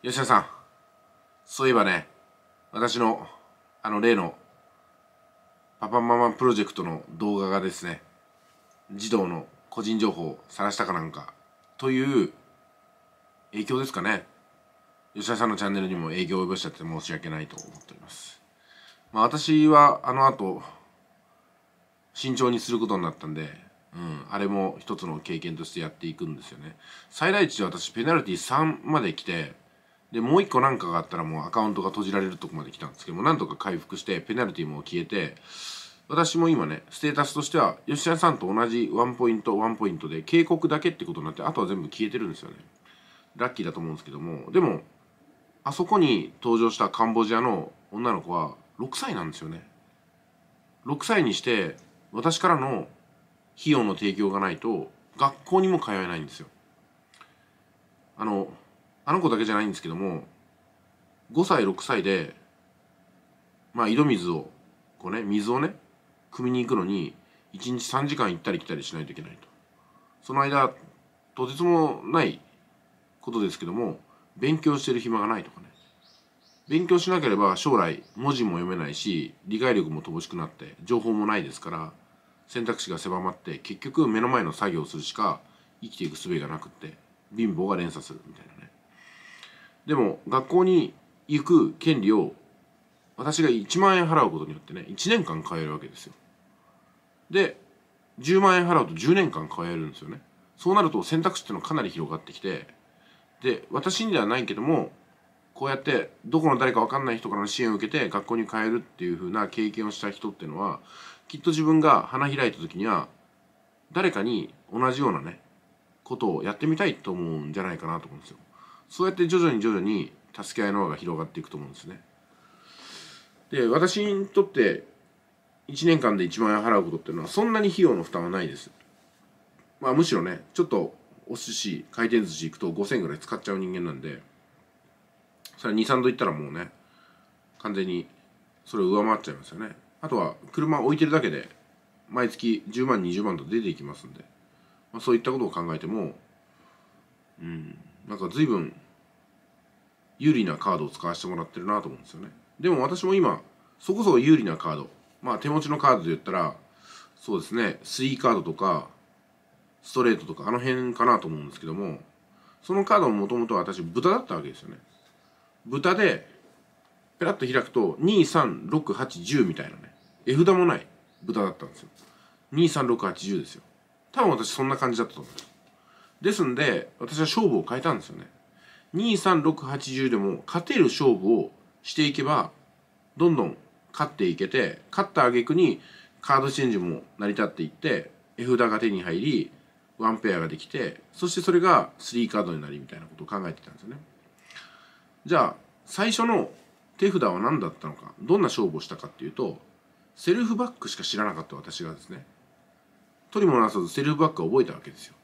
吉田さん、そういえばね、私の、あの例の、パパママプロジェクトの動画がですね、児童の個人情報を晒したかなんか、という影響ですかね。吉田さんのチャンネルにも影響を及ぼしちゃって申し訳ないと思っております。まあ私はあの後、慎重にすることになったんで、うん、あれも一つの経験としてやっていくんですよね。最大値で私ペナルティ3まで来て、でもう一個なんかがあったらもうアカウントが閉じられるとこまで来たんですけどもなんとか回復してペナルティも消えて私も今ねステータスとしては吉田さんと同じワンポイントワンポイントで警告だけってことになってあとは全部消えてるんですよねラッキーだと思うんですけどもでもあそこに登場したカンボジアの女の子は6歳なんですよね6歳にして私からの費用の提供がないと学校にも通えないんですよあのあの子だけじゃないんですけども5歳6歳でまあ井戸水をこうね水をね汲みに行くのに1日3時間行ったり来たりしないといけないとその間とてつもないことですけども勉強してる暇がないとかね勉強しなければ将来文字も読めないし理解力も乏しくなって情報もないですから選択肢が狭まって結局目の前の作業をするしか生きていく術がなくって貧乏が連鎖するみたいな。でも学校に行く権利を私が1万円払うことによってね1年間買えるわけですよで10万円払うと10年間買えるんですよねそうなると選択肢っていうのはかなり広がってきてで私にではないけどもこうやってどこの誰か分かんない人からの支援を受けて学校に変えるっていう風な経験をした人っていうのはきっと自分が花開いた時には誰かに同じようなねことをやってみたいと思うんじゃないかなと思うんですよ。そうやって徐々に徐々に助け合いの輪が広がっていくと思うんですね。で私にとって1年間で1万円払うことっていうのはそんなに費用の負担はないです。まあむしろねちょっとお寿司回転寿司行くと5,000円ぐらい使っちゃう人間なんでそれ23度行ったらもうね完全にそれを上回っちゃいますよね。あとは車置いてるだけで毎月10万20万と出ていきますんで、まあ、そういったことを考えてもうんなんか随分有利なカードを使わせてもらってるなと思うんですよねでも私も今そこそこ有利なカードまあ手持ちのカードで言ったらそうですね3カードとかストレートとかあの辺かなと思うんですけどもそのカードももともと私豚だったわけですよね豚でペラッと開くと23680みたいなね絵札もない豚だったんですよ23680ですよ多分私そんな感じだったと思んですですんで私は勝負を変えたんですよね23680でも勝てる勝負をしていけばどんどん勝っていけて勝った挙句にカードチェンジも成り立っていって絵札が手に入りワンペアができてそしてそれが3カードになりみたいなことを考えてたんですよね。じゃあ最初の手札は何だったのかどんな勝負をしたかっていうとセルフバックしか知らなかった私がですね取りもなさずセルフバックを覚えたわけですよ。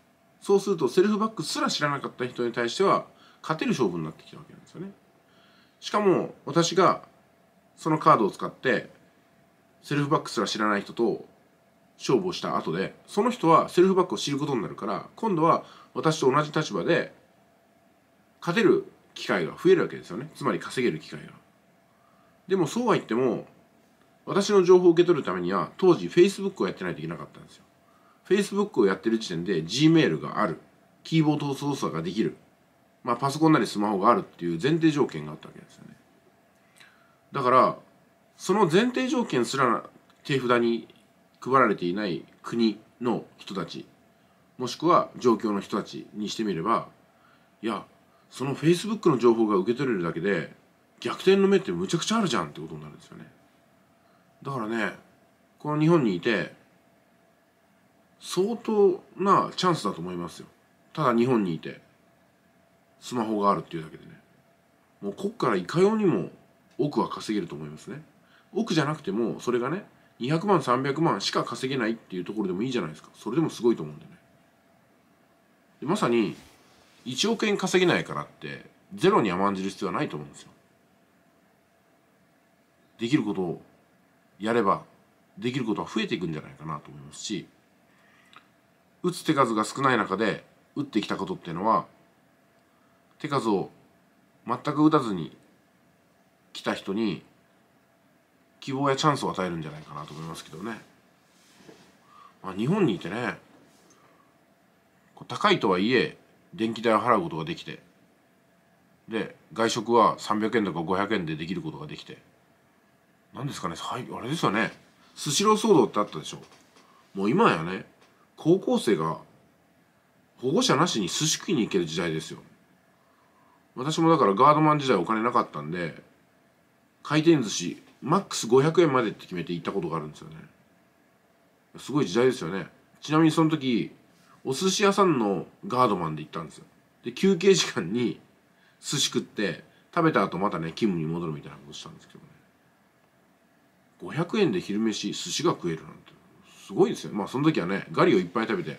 そうするとセルフバックすら知らなかった人に対しては勝てる勝負になってきたわけなんですよね。しかも私がそのカードを使ってセルフバックすら知らない人と勝負をした後でその人はセルフバックを知ることになるから今度は私と同じ立場で勝てる機会が増えるわけですよねつまり稼げる機会が。でもそうは言っても私の情報を受け取るためには当時 Facebook をやってないといけなかったんですよ。Facebook をやってる時点で Gmail があるキーボード操作ができるまあ、パソコンなりスマホがあるっていう前提条件があったわけですよねだからその前提条件すら手札に配られていない国の人たちもしくは状況の人たちにしてみればいやそのフェイスブックの情報が受け取れるだけで逆転の目ってむちゃくちゃあるじゃんってことになるんですよねだからねこの日本にいて相当なチャンスだと思いますよただ日本にいてスマホがあるっていうだけでねもうこっからいかようにも奥は稼げると思いますね奥じゃなくてもそれがね200万300万しか稼げないっていうところでもいいじゃないですかそれでもすごいと思うんでねでまさに1億円稼げないからってゼロに甘んじる必要はないと思うんですよできることをやればできることは増えていくんじゃないかなと思いますし打つ手数が少ない中で打ってきたことっていうのは手数を全く打たずに来た人に希望やチャンスを与えるんじゃないかなと思いますけどね。まあ、日本にいてね高いとはいえ電気代を払うことができてで外食は300円とか500円でできることができて何ですかねはいあれですよねスシロー騒動ってあったでしょもう今やね高校生が保護者なしに寿司食いに行ける時代ですよ私もだからガードマン時代お金なかったんで回転寿司マックス500円までって決めて行ったことがあるんですよねすごい時代ですよねちなみにその時お寿司屋さんのガードマンで行ったんですよで休憩時間に寿司食って食べた後またね勤務に戻るみたいなことしたんですけどね500円で昼飯寿司が食えるなんてすごいですよまあその時はねガリをいっぱい食べて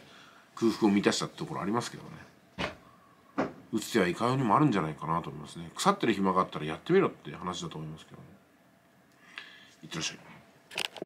空腹を満たしたってところありますけどね打つ手はいかようにもあるんじゃないかなと思いますね腐ってる暇があったらやってみろって話だと思いますけど、ね、いってらっしゃい